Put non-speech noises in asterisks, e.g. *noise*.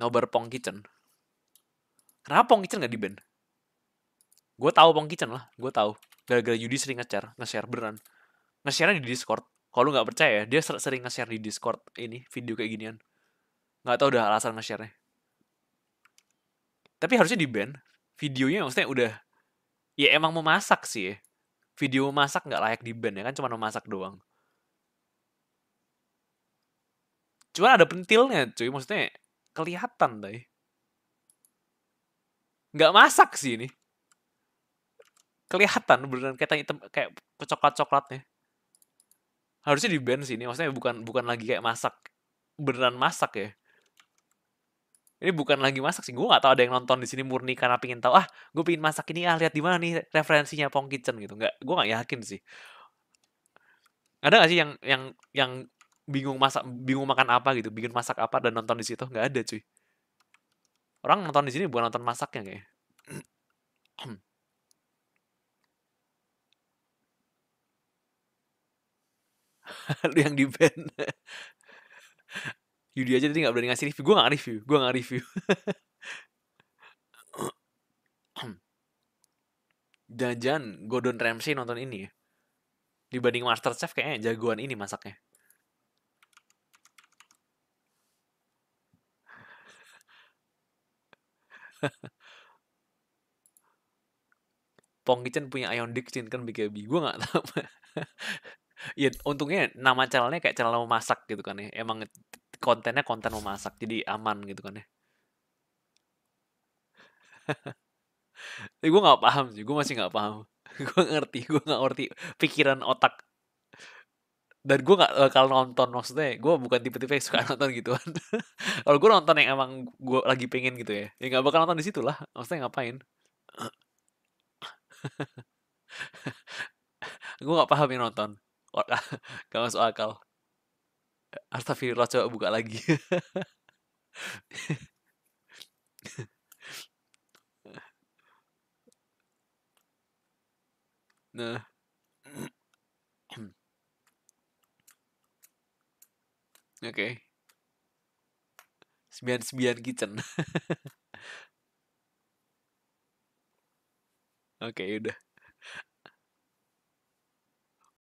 nobar Pong Kitchen. Kenapa Pong Kitchen gak di-ban? Gue tahu Pong Kitchen lah, gue tau Gara-gara Yudi sering nge-share, nge-share beneran. Nge-share di Discord. Kalau lu gak percaya ya, dia sering nge-share di Discord ini, video kayak ginian. Gak tau udah alasan nge share Tapi harusnya di-ban. Videonya maksudnya udah... Ya emang mau masak sih ya. Video masak gak layak di band ya kan, cuma memasak doang. cuma ada pentilnya cuy, maksudnya kelihatan deh. Nggak masak sih ini. Kelihatan beneran kayak hitam kayak coklat-coklatnya. Harusnya di band sih ini, maksudnya bukan bukan lagi kayak masak. Beneran masak ya. Ini bukan lagi masak sih, gue gak tau ada yang nonton di sini murni karena pingin tahu ah gue pingin masak ini ah lihat di mana nih referensinya Pong Kitchen gitu, nggak gue nggak yakin sih. Ada gak sih yang yang yang bingung masak bingung makan apa gitu bingung masak apa dan nonton di situ nggak ada cuy orang nonton di sini bukan nonton masaknya kayak lu *clears throat* yang di band *laughs* Yudi aja tadi nggak berani ngasih review gue nggak review gue nggak review jajan *clears throat* Gordon Ramsay nonton ini ya dibanding Chef kayaknya jagoan ini masaknya Pongkicen punya Ion Dixin kan BKB. Gue nggak tahu. ya untungnya nama channelnya kayak channel memasak gitu kan ya. Emang kontennya konten memasak jadi aman gitu kan ya. ya gue nggak paham sih, gue masih nggak paham. *laughs* gue ngerti, gue nggak ngerti pikiran otak dan gue gak bakal nonton maksudnya gue bukan tipe-tipe yang suka *laughs* nonton gituan kalau gue nonton yang emang gue lagi pengen gitu ya ya gak bakal nonton di situ lah maksudnya ngapain *laughs* gue gak paham yang nonton *laughs* gak masuk akal Astagfirullah coba buka lagi nah Oke. Okay. sembilan kitchen. *laughs* Oke, okay, udah.